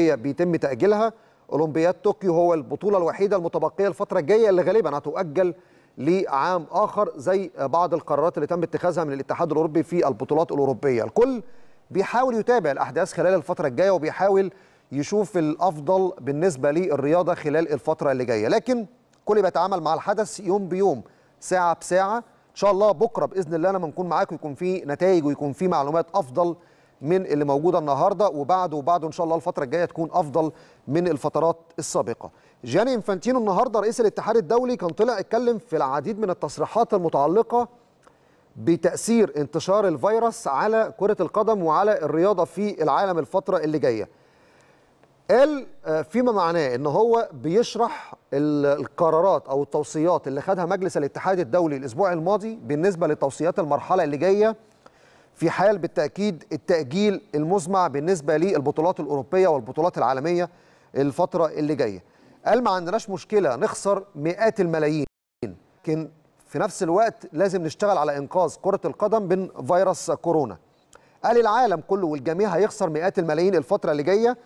بيتم تأجيلها أولمبياد طوكيو هو البطولة الوحيدة المتبقية الفترة الجاية اللي غالبا هتؤجل لعام آخر زي بعض القرارات اللي تم اتخاذها من الاتحاد الأوروبي في البطولات الأوروبية الكل بيحاول يتابع الأحداث خلال الفترة الجاية وبيحاول يشوف الأفضل بالنسبة للرياضة خلال الفترة اللي جاية لكن كل بيتعامل مع الحدث يوم بيوم ساعة بساعة إن شاء الله بكرة بإذن الله لما نكون معاكم يكون في نتائج ويكون في معلومات أفضل من اللي موجوده النهارده وبعده وبعده ان شاء الله الفتره الجايه تكون افضل من الفترات السابقه. جاني انفانتينو النهارده رئيس الاتحاد الدولي كان طلع اتكلم في العديد من التصريحات المتعلقه بتاثير انتشار الفيروس على كره القدم وعلى الرياضه في العالم الفتره اللي جايه. قال آه، فيما معناه ان هو بيشرح القرارات او التوصيات اللي خدها مجلس الاتحاد الدولي الاسبوع الماضي بالنسبه لتوصيات المرحله اللي جايه في حال بالتاكيد التاجيل المزمع بالنسبه للبطولات الاوروبيه والبطولات العالميه الفتره اللي جايه قال ما عندناش مشكله نخسر مئات الملايين لكن في نفس الوقت لازم نشتغل على انقاذ كره القدم من فيروس كورونا قال العالم كله والجميع هيخسر مئات الملايين الفتره اللي جايه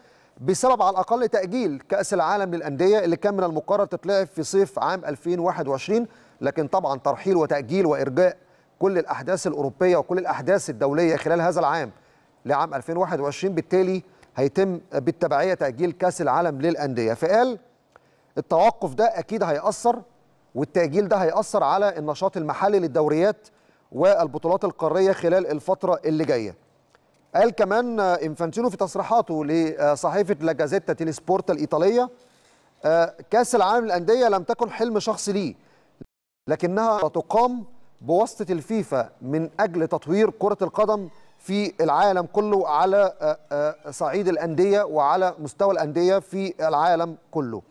بسبب على الاقل تاجيل كاس العالم للانديه اللي كان من المقرر تتلعب في صيف عام 2021 لكن طبعا ترحيل وتاجيل وارجاء كل الأحداث الأوروبية وكل الأحداث الدولية خلال هذا العام لعام 2021 بالتالي هيتم بالتبعية تأجيل كأس العالم للأندية فقال التوقف ده أكيد هيأثر والتأجيل ده هيأثر على النشاط المحلي للدوريات والبطولات القارية خلال الفترة اللي جاية قال كمان إنفانتينو في تصريحاته لصحيفة لاجازيتا تيلي سبورت الإيطالية آه، كأس العالم للأندية لم تكن حلم شخصي لي لكنها تقام بواسطه الفيفا من اجل تطوير كره القدم في العالم كله على آه، آه، صعيد الانديه وعلى مستوى الانديه في العالم كله.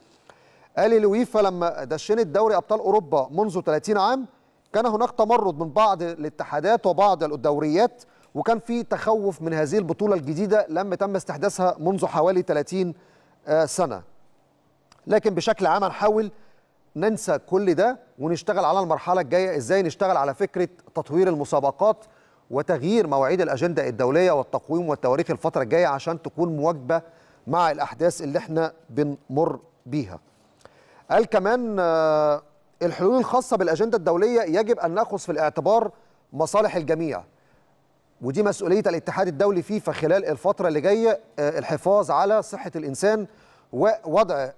قال الويفا لما دشنت دوري ابطال اوروبا منذ 30 عام كان هناك تمرد من بعض الاتحادات وبعض الدوريات وكان في تخوف من هذه البطوله الجديده لما تم استحداثها منذ حوالي 30 آه، سنه. لكن بشكل عام هنحاول ننسى كل ده ونشتغل على المرحله الجايه ازاي نشتغل على فكره تطوير المسابقات وتغيير مواعيد الاجنده الدوليه والتقويم والتواريخ الفتره الجايه عشان تكون مواجبة مع الاحداث اللي احنا بنمر بيها. قال كمان آه، الحلول الخاصه بالاجنده الدوليه يجب ان ناخذ في الاعتبار مصالح الجميع. ودي مسؤوليه الاتحاد الدولي فيفا خلال الفتره اللي جايه آه، الحفاظ على صحه الانسان ووضع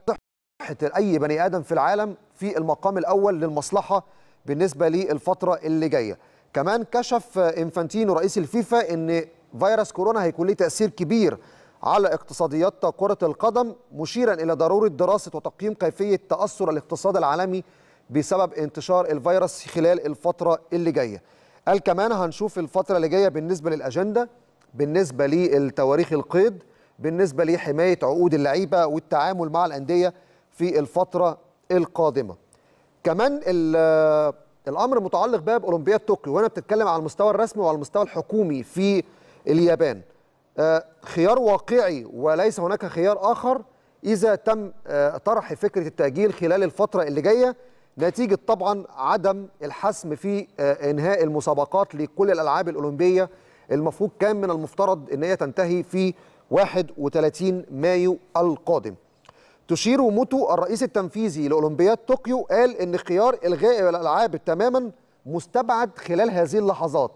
مصلحه اي بني ادم في العالم في المقام الاول للمصلحه بالنسبه للفتره اللي جايه كمان كشف انفانتينو رئيس الفيفا ان فيروس كورونا هيكون ليه تاثير كبير على اقتصاديات كره القدم مشيرا الى ضروره دراسه وتقييم كيفيه تاثر الاقتصاد العالمي بسبب انتشار الفيروس خلال الفتره اللي جايه قال كمان هنشوف الفتره اللي جايه بالنسبه للاجنده بالنسبه للتواريخ القيد بالنسبه لحمايه عقود اللعيبه والتعامل مع الانديه في الفترة القادمة كمان الأمر متعلق بقى بأولمبياد طوكيو وهنا بتتكلم على المستوى الرسمي وعلى المستوى الحكومي في اليابان آه، خيار واقعي وليس هناك خيار آخر إذا تم آه، طرح فكرة التأجيل خلال الفترة اللي جاية نتيجة طبعا عدم الحسم في آه، إنهاء المسابقات لكل الألعاب الأولمبية المفروض كان من المفترض ان هي تنتهي في 31 مايو القادم تشير موتو الرئيس التنفيذي لاولمبياد طوكيو قال ان خيار الغاء الالعاب تماما مستبعد خلال هذه اللحظات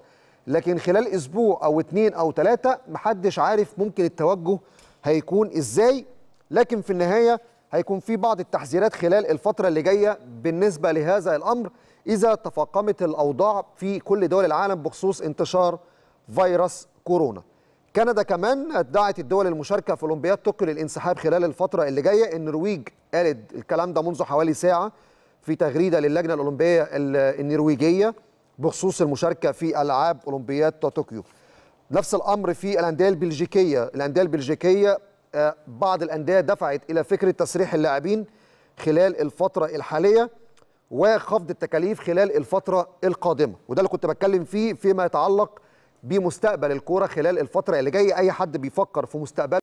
لكن خلال اسبوع او اتنين او تلاته محدش عارف ممكن التوجه هيكون ازاي لكن في النهايه هيكون في بعض التحذيرات خلال الفتره اللي جايه بالنسبه لهذا الامر اذا تفاقمت الاوضاع في كل دول العالم بخصوص انتشار فيروس كورونا كندا كمان ادعت الدول المشاركه في اولمبياد طوكيو للانسحاب خلال الفتره اللي جايه النرويج قالت الكلام ده منذ حوالي ساعه في تغريده للجنه الاولمبيه النرويجيه بخصوص المشاركه في العاب اولمبياد طوكيو نفس الامر في الانديه البلجيكيه الانديه البلجيكيه آه، بعض الانديه دفعت الى فكره تسريح اللاعبين خلال الفتره الحاليه وخفض التكاليف خلال الفتره القادمه وده اللي كنت بتكلم فيه فيما يتعلق بمستقبل الكوره خلال الفتره اللي جايه اي حد بيفكر في مستقبله